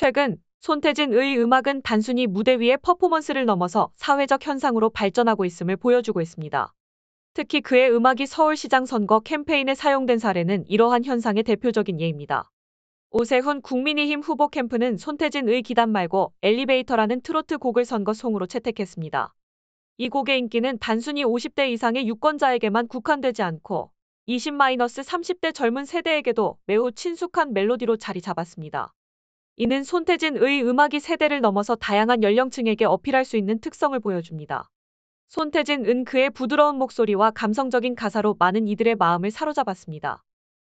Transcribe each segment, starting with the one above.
최근 손태진의 음악은 단순히 무대 위의 퍼포먼스를 넘어서 사회적 현상으로 발전하고 있음을 보여주고 있습니다. 특히 그의 음악이 서울시장 선거 캠페인에 사용된 사례는 이러한 현상의 대표적인 예입니다. 오세훈 국민의힘 후보 캠프는 손태진의 기단 말고 엘리베이터라는 트로트 곡을 선거송으로 채택했습니다. 이 곡의 인기는 단순히 50대 이상의 유권자에게만 국한되지 않고 20-30대 젊은 세대에게도 매우 친숙한 멜로디로 자리 잡았습니다. 이는 손태진의 음악이 세대를 넘어서 다양한 연령층에게 어필할 수 있는 특성을 보여줍니다. 손태진은 그의 부드러운 목소리와 감성적인 가사로 많은 이들의 마음을 사로잡았습니다.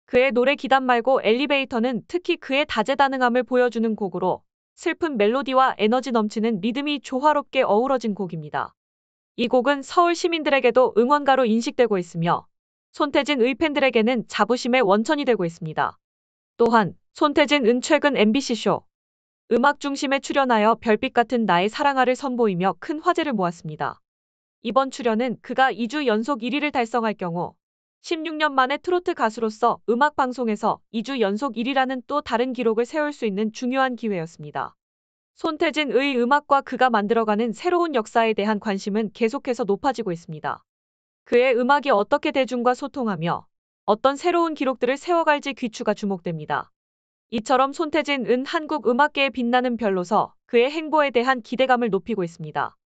그의 노래 기단 말고 엘리베이터는 특히 그의 다재다능함을 보여주는 곡으로 슬픈 멜로디와 에너지 넘치는 리듬이 조화롭게 어우러진 곡입니다. 이 곡은 서울 시민들에게도 응원가로 인식되고 있으며 손태진의 팬들에게는 자부심의 원천이 되고 있습니다. 또한 손태진은 최근 MBC쇼 음악 중심에 출연하여 별빛 같은 나의 사랑아를 선보이며 큰 화제를 모았습니다. 이번 출연은 그가 2주 연속 1위를 달성할 경우 16년 만에 트로트 가수로서 음악 방송에서 2주 연속 1위라는 또 다른 기록을 세울 수 있는 중요한 기회였습니다. 손태진의 음악과 그가 만들어가는 새로운 역사에 대한 관심은 계속해서 높아지고 있습니다. 그의 음악이 어떻게 대중과 소통하며 어떤 새로운 기록들을 세워갈지 귀추가 주목됩니다. 이처럼 손태진은 한국 음악계의 빛나는 별로서 그의 행보에 대한 기대감을 높이고 있습니다.